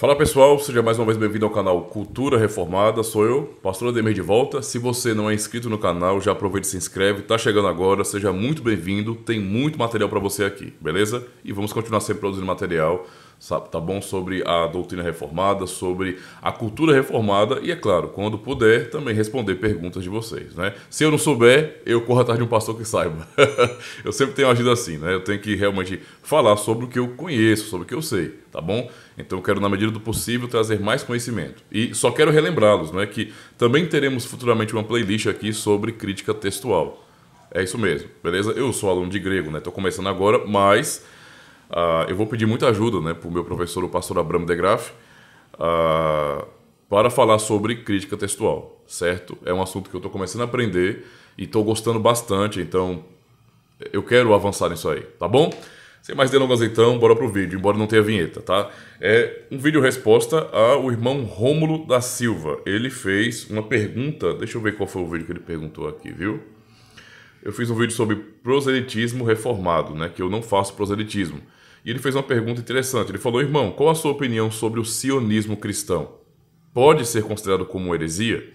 Fala pessoal, seja mais uma vez bem-vindo ao canal Cultura Reformada, sou eu, pastor Ademir de volta. Se você não é inscrito no canal, já aproveita e se inscreve, tá chegando agora, seja muito bem-vindo, tem muito material para você aqui, beleza? E vamos continuar sempre produzindo material Tá bom sobre a doutrina reformada, sobre a cultura reformada e, é claro, quando puder, também responder perguntas de vocês, né? Se eu não souber, eu corro atrás de um pastor que saiba. eu sempre tenho agido assim, né? Eu tenho que realmente falar sobre o que eu conheço, sobre o que eu sei, tá bom? Então eu quero, na medida do possível, trazer mais conhecimento. E só quero relembrá-los, né? Que também teremos futuramente uma playlist aqui sobre crítica textual. É isso mesmo, beleza? Eu sou aluno de grego, né? Estou começando agora, mas ah, eu vou pedir muita ajuda né, para o meu professor, o pastor Abramo de Graaf, uh, para falar sobre crítica textual, certo? É um assunto que eu estou começando a aprender e estou gostando bastante, então eu quero avançar nisso aí, tá bom? Sem mais delongas então, bora pro vídeo, embora não tenha vinheta, tá? É um vídeo resposta ao irmão Rômulo da Silva. Ele fez uma pergunta, deixa eu ver qual foi o vídeo que ele perguntou aqui, viu? Eu fiz um vídeo sobre proselitismo reformado, né? Que eu não faço proselitismo. E ele fez uma pergunta interessante. Ele falou: irmão, qual a sua opinião sobre o sionismo cristão? Pode ser considerado como heresia?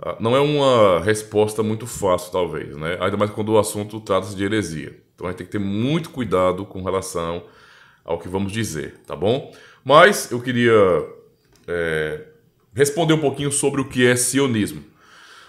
Ah, não é uma resposta muito fácil, talvez, né? ainda mais quando o assunto trata-se de heresia. Então a gente tem que ter muito cuidado com relação ao que vamos dizer, tá bom? Mas eu queria é, responder um pouquinho sobre o que é sionismo.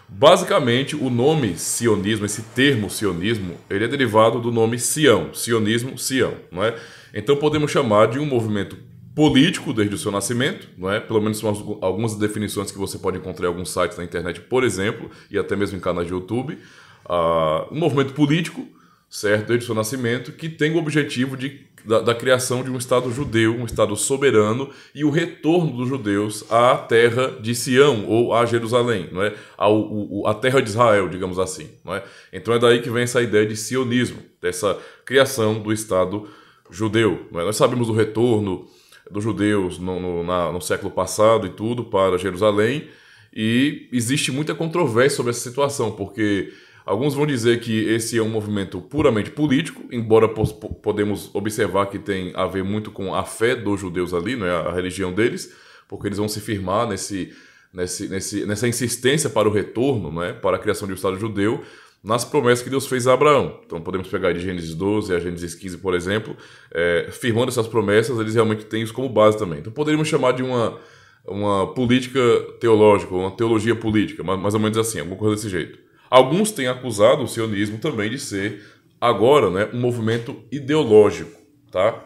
Basicamente, o nome sionismo, esse termo sionismo, ele é derivado do nome Sião, sionismo, Sião, não é? Então podemos chamar de um movimento político desde o seu nascimento, não é? Pelo menos são algumas definições que você pode encontrar em alguns sites na internet, por exemplo, e até mesmo em canais de YouTube, uh, um movimento político, certo, desde o seu nascimento, que tem o objetivo de da, da, criação de um Estado judeu, um Estado soberano, e o retorno dos judeus à terra de Sião ou a Jerusalém, não é? o, a terra de Israel, digamos assim. Não é? Então é daí que vem essa ideia de sionismo, dessa criação do Estado judeu. É? Nós sabemos do retorno dos judeus no, no, na, no século passado e tudo para Jerusalém, e existe muita controvérsia sobre essa situação, porque Alguns vão dizer que esse é um movimento puramente político, embora podemos observar que tem a ver muito com a fé dos judeus ali, não é a religião deles, porque eles vão se firmar nesse, nesse, nesse, nessa insistência para o retorno, não é? para a criação de um Estado judeu, nas promessas que Deus fez a Abraão. Então podemos pegar de Gênesis 12 a Gênesis 15, por exemplo, é, firmando essas promessas, eles realmente têm isso como base também. Então poderíamos chamar de uma, uma política teológica, uma teologia política, mais ou menos assim, alguma coisa desse jeito. Alguns têm acusado o sionismo também de ser agora né, um movimento ideológico, tá?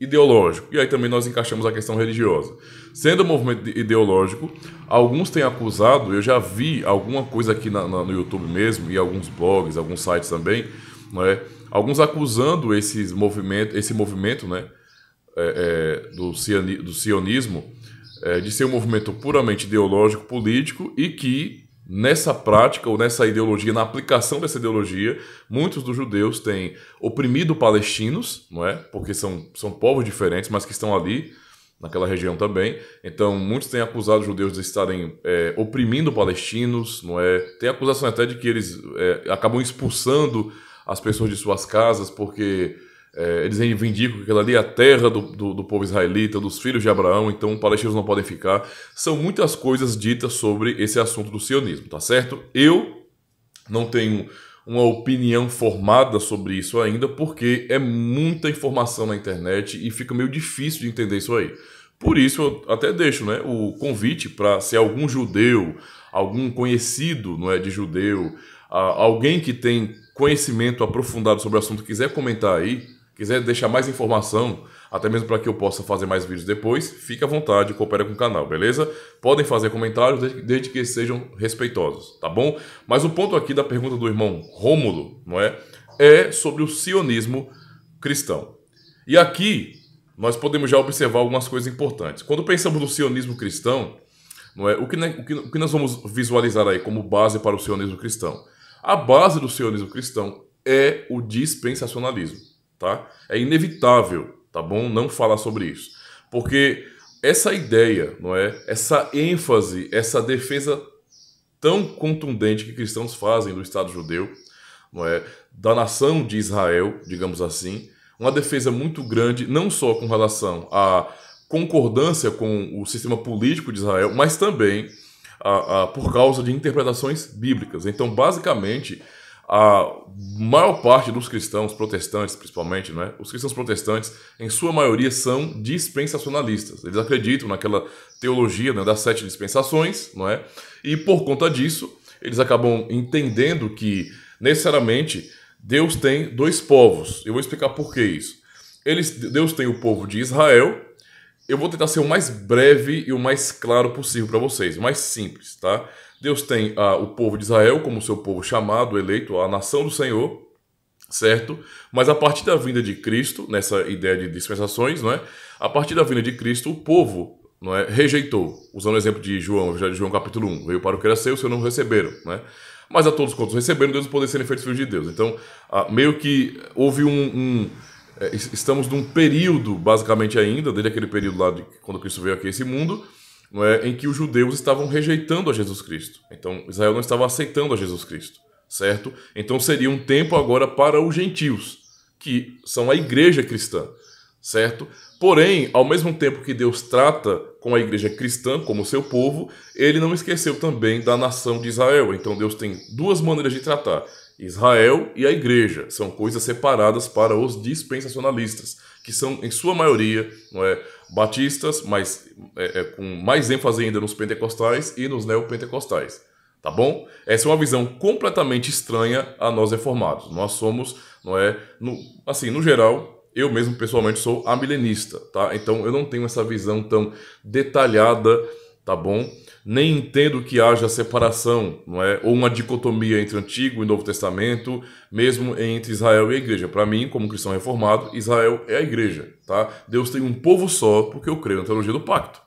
Ideológico. E aí também nós encaixamos a questão religiosa. Sendo um movimento ideológico, alguns têm acusado, eu já vi alguma coisa aqui na, na, no YouTube mesmo, e alguns blogs, alguns sites também, né, alguns acusando esses movimento, esse movimento né, é, é, do, ciani, do sionismo é, de ser um movimento puramente ideológico, político e que nessa prática ou nessa ideologia, na aplicação dessa ideologia, muitos dos judeus têm oprimido palestinos, não é? Porque são, são povos diferentes, mas que estão ali, naquela região também. Então, muitos têm acusado os judeus de estarem é, oprimindo palestinos, não é? Tem acusação até de que eles é, acabam expulsando as pessoas de suas casas porque é, eles reivindicam que aquela ali é a terra do, do, do, povo israelita, dos filhos de Abraão, então palestinos não podem ficar. São muitas coisas ditas sobre esse assunto do sionismo, tá certo? Eu não tenho uma opinião formada sobre isso ainda, porque é muita informação na internet e fica meio difícil de entender isso aí. Por isso eu até deixo né, o convite para se algum judeu, algum conhecido não é, de judeu, alguém que tem conhecimento aprofundado sobre o assunto quiser comentar aí, quiser deixar mais informação, até mesmo para que eu possa fazer mais vídeos depois, fique à vontade, coopera com o canal, beleza? Podem fazer comentários desde, desde que sejam respeitosos, tá bom? Mas o ponto aqui da pergunta do irmão Rômulo, não é? É sobre o sionismo cristão. E aqui nós podemos já observar algumas coisas importantes. Quando pensamos no sionismo cristão, não é? O que, né, o que, o que nós vamos visualizar aí como base para o sionismo cristão? A base do sionismo cristão é o dispensacionalismo tá? É inevitável, tá bom? Não falar sobre isso. Porque essa ideia, não é? Essa ênfase, essa defesa tão contundente que cristãos fazem do Estado judeu, não é? Da nação de Israel, digamos assim, uma defesa muito grande, não só com relação à concordância com o sistema político de Israel, mas também a, a, por causa de interpretações bíblicas. Então, basicamente, a maior parte dos cristãos protestantes, principalmente, não é? Os cristãos protestantes, em sua maioria, são dispensacionalistas. Eles acreditam naquela teologia né, das sete dispensações, não é? E por conta disso, eles acabam entendendo que necessariamente Deus tem dois povos. Eu vou explicar por que isso. Eles, Deus tem o povo de Israel. Eu vou tentar ser o mais breve e o mais claro possível para vocês, o mais simples, tá? Deus tem ah, o povo de Israel como seu povo chamado, eleito, a nação do Senhor, certo? Mas a partir da vinda de Cristo, nessa ideia de dispensações, não é? A partir da vinda de Cristo, o povo não é? rejeitou, usando o exemplo de João, já de João capítulo 1, veio para o que era seu, o seu não receberam, né? Mas a todos quantos receberam, Deus poder serem feitos filhos de Deus. Então, ah, meio que houve um, um é, estamos num período, basicamente ainda, desde aquele período lá de quando Cristo veio aqui a esse mundo, é? em que os judeus estavam rejeitando a Jesus Cristo. Então, Israel não estava aceitando a Jesus Cristo, certo? Então, seria um tempo agora para os gentios, que são a igreja cristã, certo? Porém, ao mesmo tempo que Deus trata com a igreja cristã como seu povo, ele não esqueceu também da nação de Israel. Então, Deus tem duas maneiras de tratar. Israel e a igreja são coisas separadas para os dispensacionalistas, que são, em sua maioria, não é, batistas, mas é, é, com mais ênfase ainda nos pentecostais e nos neopentecostais. Tá bom? Essa é uma visão completamente estranha a nós reformados. Nós somos, não é? No, assim, no geral, eu mesmo pessoalmente sou amilenista, tá? Então eu não tenho essa visão tão detalhada tá bom? Nem entendo que haja separação, não é? Ou uma dicotomia entre Antigo e Novo Testamento, mesmo entre Israel e a igreja. Para mim, como cristão reformado, Israel é a igreja, tá? Deus tem um povo só, porque eu creio na teologia do pacto.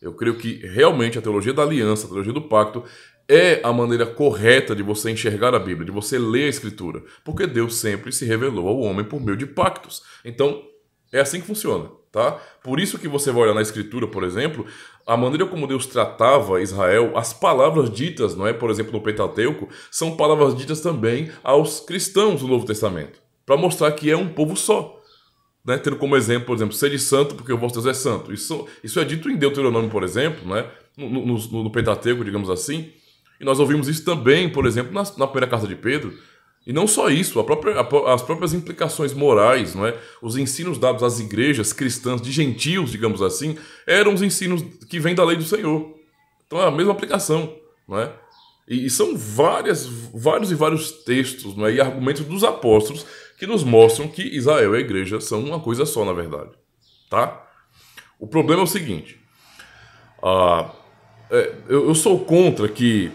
Eu creio que realmente a teologia da aliança, a teologia do pacto, é a maneira correta de você enxergar a Bíblia, de você ler a Escritura, porque Deus sempre se revelou ao homem por meio de pactos. Então, é assim que funciona, tá? Por isso que você vai olhar na Escritura, por exemplo, a maneira como Deus tratava Israel, as palavras ditas, não é? Por exemplo, no Pentateuco, são palavras ditas também aos cristãos do Novo Testamento, para mostrar que é um povo só. Né, tendo como exemplo, por exemplo, sede santo porque o vosso Deus é santo. Isso, isso é dito em Deuteronômio, por exemplo, né, no, no, no Pentateuco, digamos assim. E nós ouvimos isso também, por exemplo, na, na primeira carta de Pedro, e não só isso, própria, a, as próprias implicações morais, não é? os ensinos dados às igrejas cristãs de gentios, digamos assim, eram os ensinos que vêm da lei do Senhor. Então é a mesma aplicação. Não é? E, e são várias, vários e vários textos não é? e argumentos dos apóstolos que nos mostram que Israel e a igreja são uma coisa só, na verdade. Tá? O problema é o seguinte: ah, é, eu, eu, sou contra que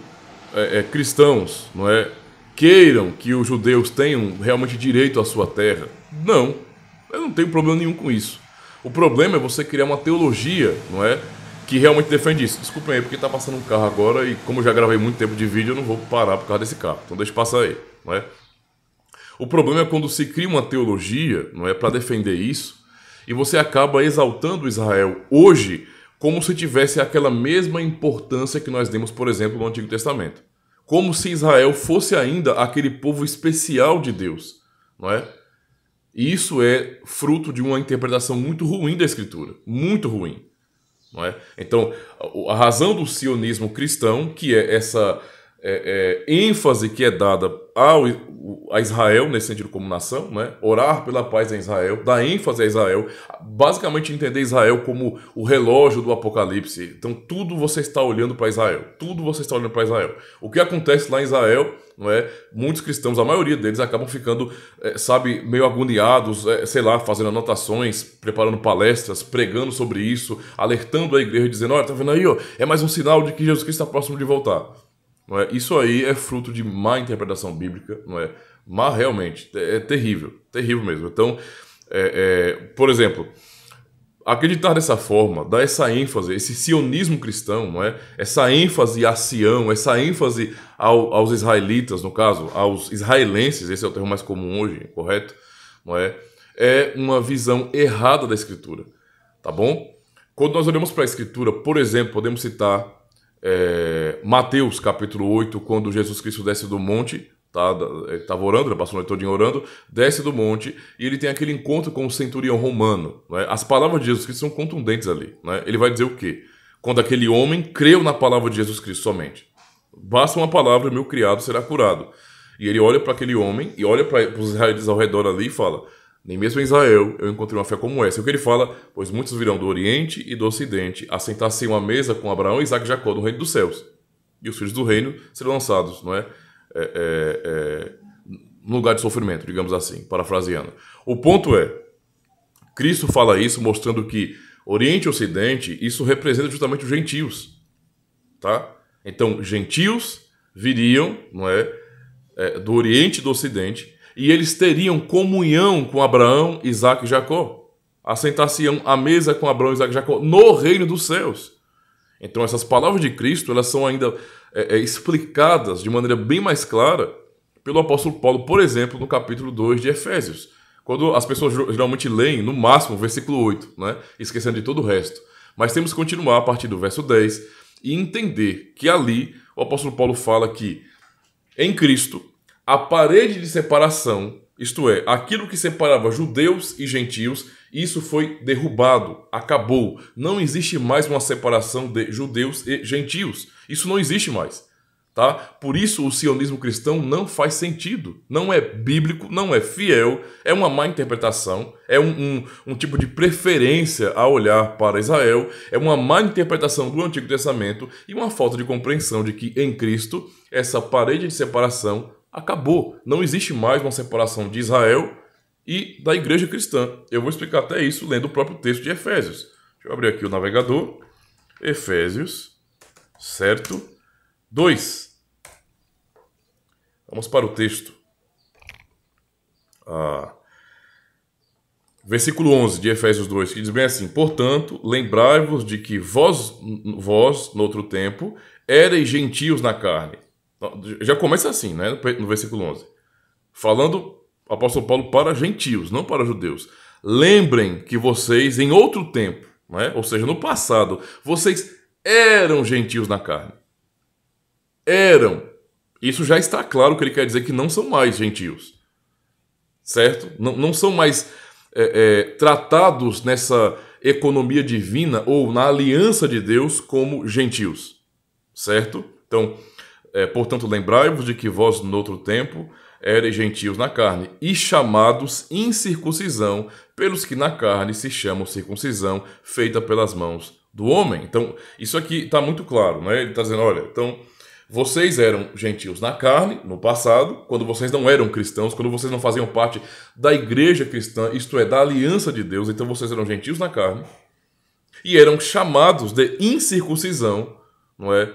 é, é cristãos não é, queiram que os judeus tenham realmente direito à sua terra. Não, eu não tenho problema nenhum com isso. O problema é você criar uma teologia, não é? Que realmente defende isso. Desculpem aí, porque está passando um carro agora e, como eu já gravei muito tempo de vídeo, eu não vou parar por causa desse carro. Então deixa passar aí, não é? O problema é quando se cria uma teologia, não é? Para defender isso e você acaba exaltando Israel hoje como se tivesse aquela mesma importância que nós demos, por exemplo, no Antigo Testamento como se Israel fosse ainda aquele povo especial de Deus, não é? E isso é fruto de uma interpretação muito ruim da Escritura, muito ruim, não é? Então, a razão do sionismo cristão, que é essa é, é, ênfase que é dada ao, a Israel, nesse sentido como nação, né? orar pela paz em Israel, dar ênfase a Israel, basicamente entender Israel como o relógio do Apocalipse. Então, tudo você está olhando para Israel, tudo você está olhando para Israel. O que acontece lá em Israel, não é? muitos cristãos, a maioria deles, acabam ficando, é, sabe, meio agoniados, é, sei lá, fazendo anotações, preparando palestras, pregando sobre isso, alertando a igreja, dizendo: olha, tá vendo aí, ó, é mais um sinal de que Jesus Cristo está próximo de voltar. Não é? Isso aí é fruto de má interpretação bíblica, não é? Má realmente, é, é terrível, terrível mesmo. Então, é, é, por exemplo, acreditar dessa forma, dar essa ênfase, esse sionismo cristão, não é? essa ênfase a Sião, essa ênfase ao, aos israelitas, no caso, aos israelenses, esse é o termo mais comum hoje, correto? Não é? é uma visão errada da Escritura, tá bom? Quando nós olhamos para a Escritura, por exemplo, podemos citar é, Mateus capítulo 8, quando Jesus Cristo desce do monte, tá, estava é, orando, passou a noite todinha orando, desce do monte e ele tem aquele encontro com o centurião romano. Né? As palavras de Jesus Cristo são contundentes ali. Né? Ele vai dizer o quê? Quando aquele homem creu na palavra de Jesus Cristo somente. Basta uma palavra, meu criado será curado. E ele olha para aquele homem e olha para os israelitas ao redor ali e fala: nem mesmo em Israel eu encontrei uma fé como essa. É o que ele fala? Pois muitos virão do Oriente e do Ocidente a sentar-se em uma mesa com Abraão, Isaac e Jacó no reino dos céus. E os filhos do reino serão lançados, não é? é, é, é no lugar de sofrimento, digamos assim, parafraseando. O ponto é, Cristo fala isso mostrando que Oriente e Ocidente, isso representa justamente os gentios, tá? Então, gentios viriam, não é, é do Oriente e do Ocidente e eles teriam comunhão com Abraão, Isaac e Jacó. Assentar-se-ão à mesa com Abraão, Isaac e Jacó no reino dos céus. Então essas palavras de Cristo, elas são ainda é, é, explicadas de maneira bem mais clara pelo apóstolo Paulo, por exemplo, no capítulo 2 de Efésios. Quando as pessoas geralmente leem, no máximo, o versículo 8, né? esquecendo de todo o resto. Mas temos que continuar a partir do verso 10 e entender que ali o apóstolo Paulo fala que em Cristo a parede de separação, isto é, aquilo que separava judeus e gentios, isso foi derrubado, acabou. Não existe mais uma separação de judeus e gentios. Isso não existe mais. Tá? Por isso o sionismo cristão não faz sentido, não é bíblico, não é fiel, é uma má interpretação, é um, um, um tipo de preferência a olhar para Israel, é uma má interpretação do Antigo Testamento e uma falta de compreensão de que em Cristo essa parede de separação acabou. Não existe mais uma separação de Israel e da igreja cristã. Eu vou explicar até isso lendo o próprio texto de Efésios. Deixa eu abrir aqui o navegador. Efésios, certo? 2. Vamos para o texto. Ah. Versículo 11 de Efésios 2, que diz bem assim: Portanto, lembrai-vos de que vós, vós, noutro tempo, ereis gentios na carne já começa assim, né? No versículo 11. Falando apóstolo Paulo para gentios, não para judeus. Lembrem que vocês, em outro tempo, né? ou seja, no passado, vocês eram gentios na carne. Eram. Isso já está claro que ele quer dizer que não são mais gentios. Certo? Não, não são mais é, é, tratados nessa economia divina ou na aliança de Deus como gentios. Certo? Então, é, portanto, lembrai-vos de que vós, no outro tempo, ereis gentios na carne, e chamados incircuncisão, pelos que na carne se chamam circuncisão, feita pelas mãos do homem. Então, isso aqui está muito claro, né? Ele está dizendo, olha, então, vocês eram gentios na carne, no passado, quando vocês não eram cristãos, quando vocês não faziam parte da igreja cristã, isto é, da aliança de Deus, então vocês eram gentios na carne, e eram chamados de incircuncisão, não é?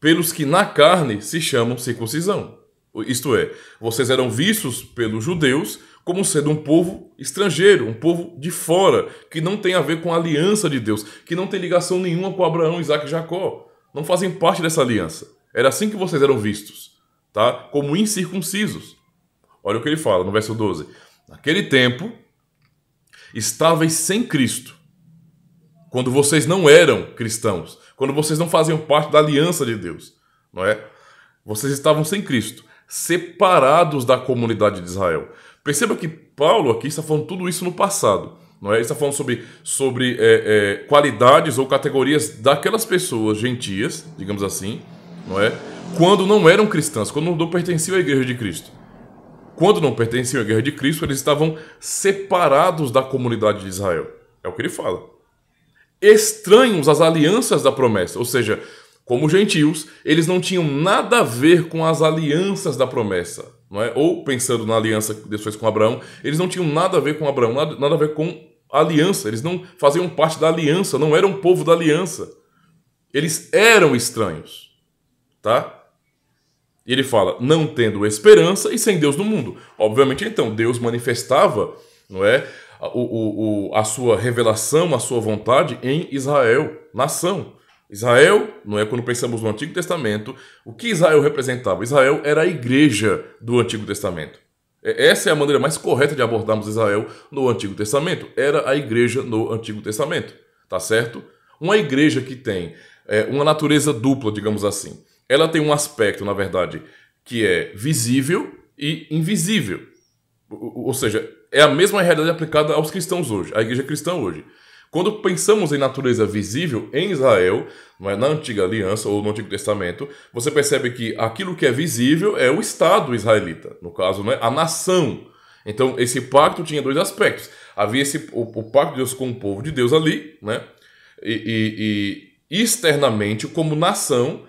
pelos que na carne se chamam circuncisão. Isto é, vocês eram vistos pelos judeus como sendo um povo estrangeiro, um povo de fora, que não tem a ver com a aliança de Deus, que não tem ligação nenhuma com Abraão, Isaac e Jacó. Não fazem parte dessa aliança. Era assim que vocês eram vistos, tá? Como incircuncisos. Olha o que ele fala no verso 12. Naquele tempo, estáveis sem Cristo, quando vocês não eram cristãos, quando vocês não faziam parte da aliança de Deus, não é? Vocês estavam sem Cristo, separados da comunidade de Israel. Perceba que Paulo aqui está falando tudo isso no passado, não é? Ele está falando sobre, sobre é, é, qualidades ou categorias daquelas pessoas gentias, digamos assim, não é? Quando não eram cristãs, quando não pertenciam à igreja de Cristo. Quando não pertenciam à igreja de Cristo, eles estavam separados da comunidade de Israel. É o que ele fala estranhos às alianças da promessa, ou seja, como gentios, eles não tinham nada a ver com as alianças da promessa. Não é? Ou pensando na aliança que Deus fez com Abraão, eles não tinham nada a ver com Abraão, nada, nada a ver com a aliança, eles não faziam parte da aliança, não eram povo da aliança. Eles eram estranhos. Tá? E ele fala, não tendo esperança e sem Deus no mundo. Obviamente, então, Deus manifestava não é, o, o, a sua revelação, a sua vontade em Israel, nação. Israel, não é quando pensamos no Antigo Testamento, o que Israel representava? Israel era a igreja do Antigo Testamento. Essa é a maneira mais correta de abordarmos Israel no Antigo Testamento. Era a igreja no Antigo Testamento, tá certo? Uma igreja que tem é, uma natureza dupla, digamos assim. Ela tem um aspecto, na verdade, que é visível e invisível. Ou seja, é a mesma realidade aplicada aos cristãos hoje, à igreja cristã hoje. Quando pensamos em natureza visível em Israel, na antiga aliança ou no Antigo Testamento, você percebe que aquilo que é visível é o Estado israelita, no caso, né, a nação. Então, esse pacto tinha dois aspectos. Havia esse, o, o pacto de Deus com o povo de Deus ali, né? E, e, e externamente, como nação,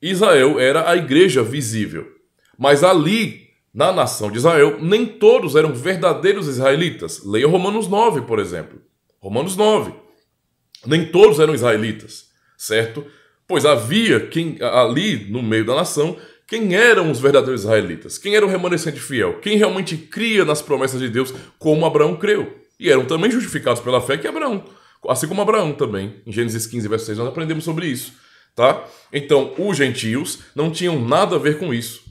Israel era a igreja visível. Mas ali, na nação de Israel, nem todos eram verdadeiros israelitas. Leia Romanos 9, por exemplo. Romanos 9. Nem todos eram israelitas, certo? Pois havia quem ali no meio da nação quem eram os verdadeiros israelitas? Quem era o remanescente fiel? Quem realmente cria nas promessas de Deus como Abraão creu? E eram também justificados pela fé que Abraão, assim como Abraão também. Em Gênesis 15, verso 6, nós aprendemos sobre isso, tá? Então, os gentios não tinham nada a ver com isso.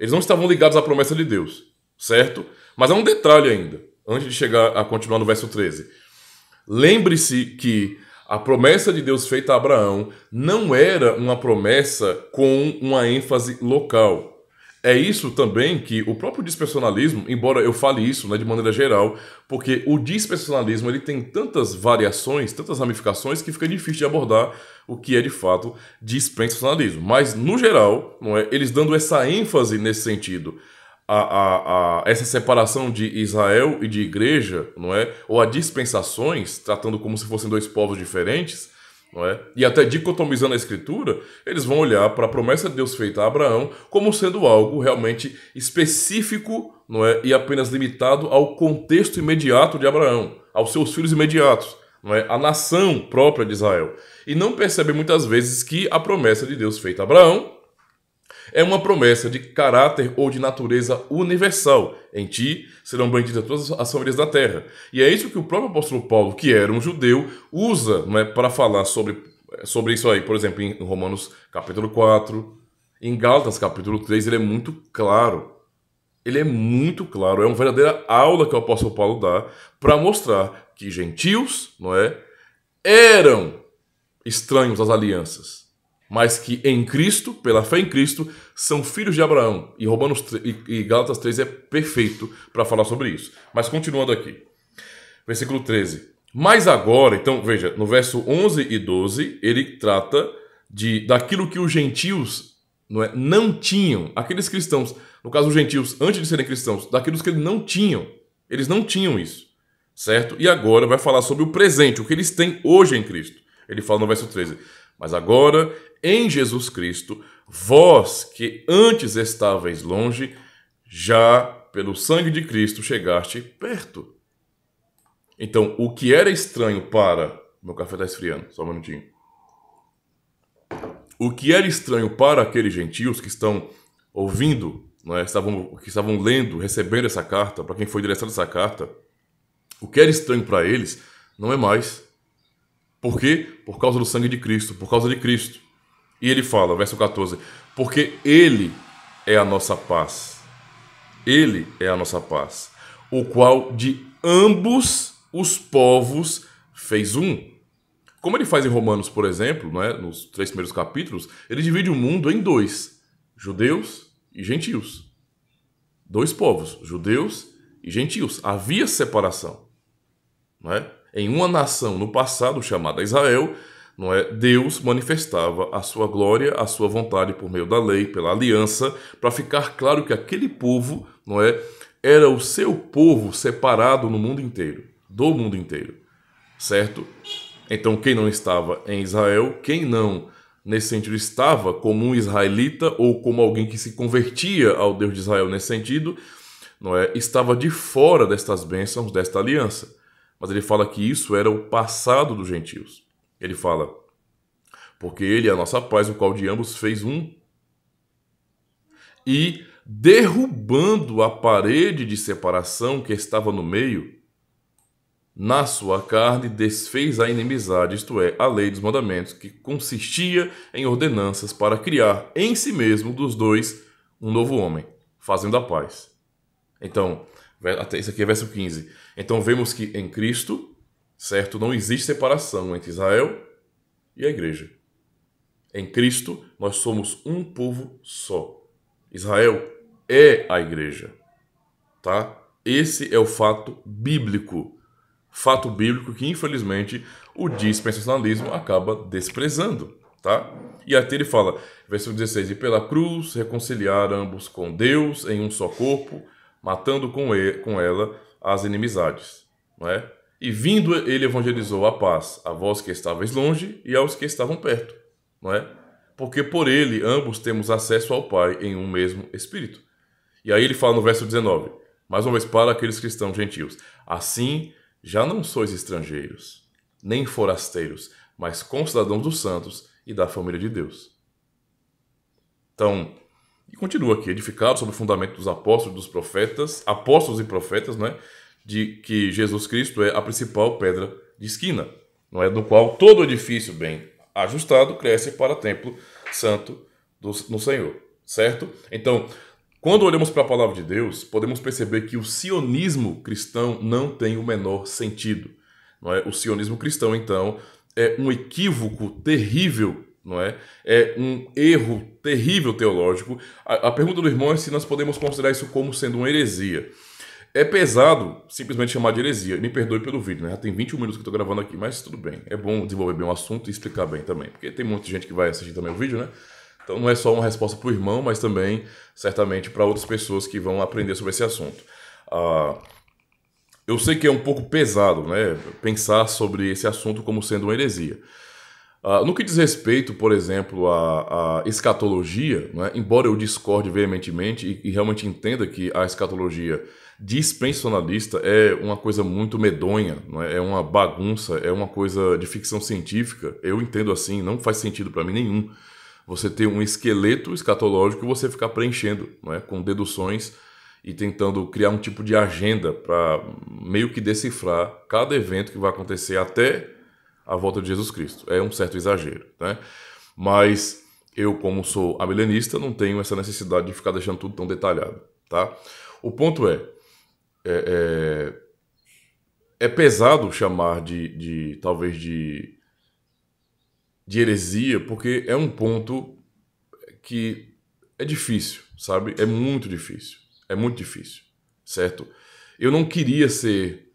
Eles não estavam ligados à promessa de Deus, certo? Mas há um detalhe ainda, antes de chegar a continuar no verso 13. Lembre-se que a promessa de Deus feita a Abraão não era uma promessa com uma ênfase local é isso também que o próprio dispensacionalismo, embora eu fale isso né, de maneira geral, porque o dispensacionalismo ele tem tantas variações, tantas ramificações, que fica difícil de abordar o que é de fato dispensacionalismo. Mas, no geral, não é? eles dando essa ênfase nesse sentido. A, a, a, essa separação de Israel e de igreja, não é? Ou a dispensações, tratando como se fossem dois povos diferentes, não é? E até dicotomizando a escritura, eles vão olhar para a promessa de Deus feita a Abraão como sendo algo realmente específico não é? e apenas limitado ao contexto imediato de Abraão, aos seus filhos imediatos, não é? à nação própria de Israel. E não percebem muitas vezes que a promessa de Deus feita a Abraão é uma promessa de caráter ou de natureza universal. Em ti serão benditas todas as famílias da terra. E é isso que o próprio apóstolo Paulo, que era um judeu, usa né, para falar sobre, eh, sobre isso aí. Por exemplo, em Romanos capítulo 4, em Gálatas capítulo 3, ele é muito claro. Ele é muito claro. É uma verdadeira aula que o apóstolo Paulo dá para mostrar que gentios, não é? Eram estranhos às alianças mas que em Cristo, pela fé em Cristo, são filhos de Abraão. E Romanos 3, e Gálatas 3 é perfeito para falar sobre isso. Mas continuando aqui. Versículo 13. Mas agora, então, veja, no verso 11 e 12, ele trata de daquilo que os gentios não, é, não tinham, aqueles cristãos, no caso os gentios, antes de serem cristãos, daquilo que eles não tinham. Eles não tinham isso, certo? E agora vai falar sobre o presente, o que eles têm hoje em Cristo. Ele fala no verso 13: mas agora, em Jesus Cristo, vós que antes estáveis longe, já pelo sangue de Cristo chegaste perto. Então, o que era estranho para. Meu café está esfriando, só um minutinho. O que era estranho para aqueles gentios que estão ouvindo, é estavam, que estavam lendo, recebendo essa carta, para quem foi direcionada essa carta, o que era estranho para eles não é mais. Por quê? Por causa do sangue de Cristo, por causa de Cristo. E ele fala, verso 14: Porque Ele é a nossa paz. Ele é a nossa paz, o qual de ambos os povos fez um. Como ele faz em Romanos, por exemplo, né, nos três primeiros capítulos, ele divide o mundo em dois: judeus e gentios. Dois povos, judeus e gentios. Havia separação. Não é? em uma nação no passado chamada Israel, não é? Deus manifestava a sua glória, a sua vontade por meio da lei, pela aliança, para ficar claro que aquele povo, não é, era o seu povo separado no mundo inteiro, do mundo inteiro. Certo? Então, quem não estava em Israel, quem não nesse sentido estava como um israelita ou como alguém que se convertia ao Deus de Israel nesse sentido, não é? Estava de fora destas bênçãos, desta aliança. Mas ele fala que isso era o passado dos gentios. Ele fala: Porque ele é a nossa paz, o qual de ambos fez um. E derrubando a parede de separação que estava no meio, na sua carne desfez a inimizade, isto é, a lei dos mandamentos, que consistia em ordenanças para criar em si mesmo dos dois um novo homem, fazendo a paz. Então, isso aqui é verso 15. Então vemos que em Cristo, certo, não existe separação entre Israel e a igreja. Em Cristo, nós somos um povo só. Israel é a igreja. Tá? Esse é o fato bíblico. Fato bíblico que, infelizmente, o dispensacionalismo acaba desprezando. Tá? E até ele fala, versículo 16: E pela cruz reconciliar ambos com Deus em um só corpo matando com, ele, com ela as inimizades. Não é? E vindo ele evangelizou a paz a vós que estáveis longe e aos que estavam perto. Não é? Porque por ele ambos temos acesso ao Pai em um mesmo Espírito. E aí ele fala no verso 19, mais uma vez para aqueles cristãos gentios: Assim já não sois estrangeiros, nem forasteiros, mas concidadãos dos santos e da família de Deus. Então, e continua aqui, edificado sobre o fundamento dos apóstolos, e dos profetas, apóstolos e profetas, né? De que Jesus Cristo é a principal pedra de esquina, não é? do qual todo edifício bem ajustado cresce para templo santo do, no Senhor, certo? Então, quando olhamos para a palavra de Deus, podemos perceber que o sionismo cristão não tem o menor sentido. Não é? O sionismo cristão, então, é um equívoco terrível não é? É um erro terrível teológico. A, a, pergunta do irmão é se nós podemos considerar isso como sendo uma heresia. É pesado simplesmente chamar de heresia. Me perdoe pelo vídeo, né? Já tem 21 minutos que eu tô gravando aqui, mas tudo bem. É bom desenvolver bem o assunto e explicar bem também, porque tem muita gente que vai assistir também o vídeo, né? Então não é só uma resposta para o irmão, mas também certamente para outras pessoas que vão aprender sobre esse assunto. Ah, eu sei que é um pouco pesado, né? Pensar sobre esse assunto como sendo uma heresia. Uh, no que diz respeito, por exemplo, à, à escatologia, né, embora eu discorde veementemente e, e, realmente entenda que a escatologia dispensacionalista é uma coisa muito medonha, né, é uma bagunça, é uma coisa de ficção científica, eu entendo assim, não faz sentido para mim nenhum você ter um esqueleto escatológico e você ficar preenchendo né, com deduções e tentando criar um tipo de agenda para meio que decifrar cada evento que vai acontecer até a volta de Jesus Cristo. É um certo exagero, né? Mas eu, como sou amilenista, não tenho essa necessidade de ficar deixando tudo tão detalhado, tá? O ponto é, é, é, é pesado chamar de, de talvez de, de heresia, porque é um ponto que é difícil, sabe? É muito difícil, é muito difícil, certo? Eu não queria ser,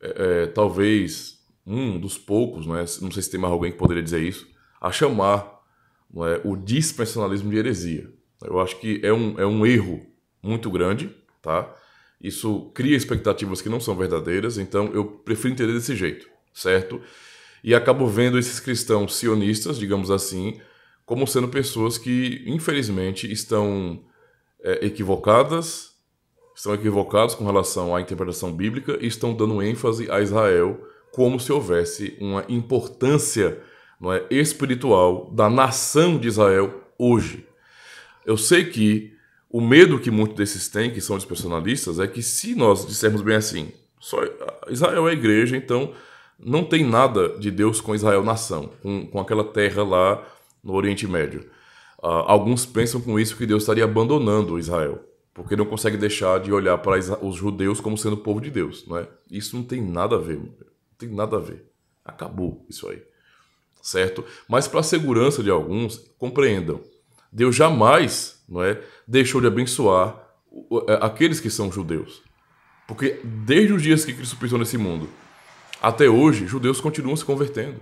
é, é talvez, um dos poucos, é? não sei se tem mais alguém que poderia dizer isso, a chamar né, o dispensacionalismo de heresia. Eu acho que é um, é um erro muito grande, tá? Isso cria expectativas que não são verdadeiras, então eu prefiro entender desse jeito, certo? E acabo vendo esses cristãos sionistas, digamos assim, como sendo pessoas que, infelizmente, estão é, equivocadas, estão equivocados com relação à interpretação bíblica e estão dando ênfase a Israel como se houvesse uma importância não é, espiritual da nação de Israel hoje. Eu sei que o medo que muitos desses têm, que são os personalistas, é que se nós dissermos bem assim, só Israel é igreja, então não tem nada de Deus com Israel nação, com, com aquela terra lá no Oriente Médio. Uh, alguns pensam com isso que Deus estaria abandonando Israel, porque não consegue deixar de olhar para os judeus como sendo o povo de Deus, não é? Isso não tem nada a ver tem nada a ver. Acabou isso aí. Certo? Mas para a segurança de alguns, compreendam. Deus jamais, não é, deixou de abençoar é, aqueles que são judeus. Porque desde os dias que Cristo pisou nesse mundo até hoje, judeus continuam se convertendo.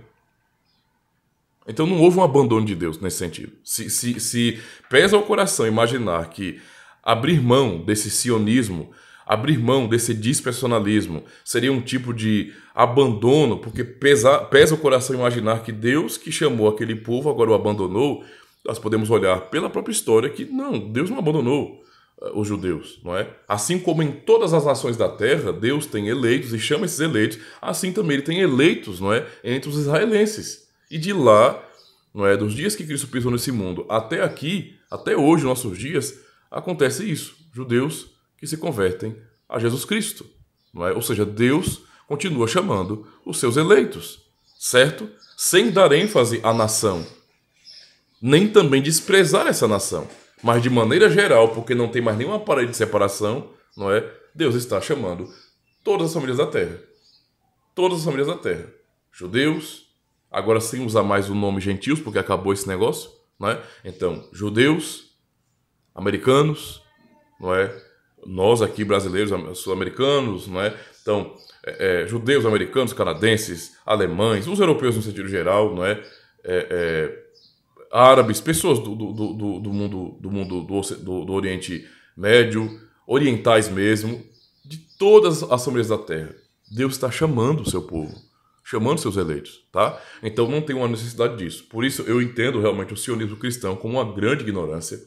Então não houve um abandono de Deus nesse sentido. Se, se, se pesa o coração imaginar que abrir mão desse sionismo Abrir mão desse dispersonalismo seria um tipo de abandono, porque pesa, pesa o coração imaginar que Deus que chamou aquele povo agora o abandonou. Nós podemos olhar pela própria história que não, Deus não abandonou eh, os judeus, não é? Assim como em todas as nações da terra, Deus tem eleitos e chama esses eleitos, assim também ele tem eleitos, não é, entre os israelenses. E de lá, não é, dos dias que Cristo pisou nesse mundo até aqui, até hoje, nossos dias, acontece isso. Judeus que se convertem a Jesus Cristo. Não é? Ou seja, Deus continua chamando os seus eleitos, certo? Sem dar ênfase à nação, nem também desprezar essa nação, mas de maneira geral, porque não tem mais nenhuma parede de separação, não é? Deus está chamando todas as famílias da terra. Todas as famílias da terra. Judeus, agora sem usar mais o nome gentios, porque acabou esse negócio, não é? Então, judeus, americanos, não é? nós aqui brasileiros, sul-americanos, né? Então, é, é, judeus, americanos, canadenses, alemães, os europeus no sentido geral, né? É, árabes, pessoas do, do, do, do, mundo, do, mundo do, do Oriente Médio, orientais mesmo, de todas as famílias da Terra. Deus está chamando o seu povo, chamando seus eleitos, tá? Então não tem uma necessidade disso. Por isso eu entendo realmente o sionismo cristão como uma grande ignorância,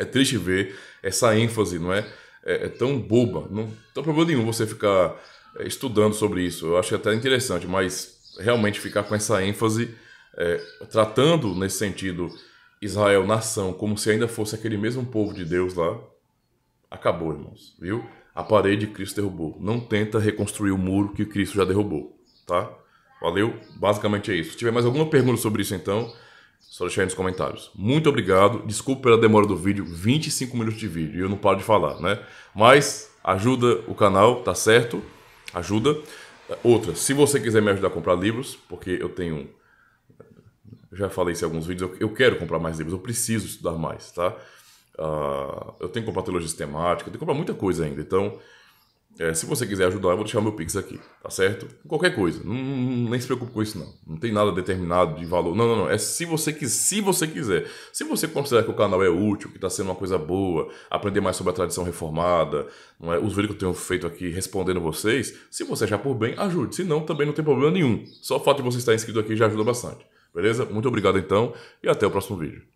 é triste ver essa ênfase, não é? É, é tão boba. Não tem problema nenhum você ficar é, estudando sobre isso. Eu acho até interessante, mas realmente ficar com essa ênfase, é, tratando nesse sentido Israel nação como se ainda fosse aquele mesmo povo de Deus lá, acabou, irmãos, viu? A parede que Cristo derrubou. Não tenta reconstruir o muro que Cristo já derrubou, tá? Valeu? Basicamente é isso. Se tiver mais alguma pergunta sobre isso, então. Só deixar aí nos comentários. Muito obrigado. Desculpa pela demora do vídeo, 25 minutos de vídeo e eu não paro de falar, né? Mas ajuda o canal, tá certo? Ajuda. Outra, se você quiser me ajudar a comprar livros, porque eu tenho. Já falei isso em alguns vídeos, eu quero comprar mais livros, eu preciso estudar mais, tá? Uh, eu tenho que comprar teologia sistemática, eu tenho que comprar muita coisa ainda. Então, é, se você quiser ajudar, eu vou deixar meu Pix aqui, tá certo? Qualquer coisa, não, nem se preocupe com isso não. Não tem nada determinado de valor. Não, não, não. É se você, se você quiser. Se você considerar que o canal é útil, que está sendo uma coisa boa, aprender mais sobre a tradição reformada, é? os vídeos que eu tenho feito aqui respondendo vocês, se você achar por bem, ajude. Se não, também não tem problema nenhum. Só o fato de você estar inscrito aqui já ajuda bastante. Beleza? Muito obrigado então e até o próximo vídeo.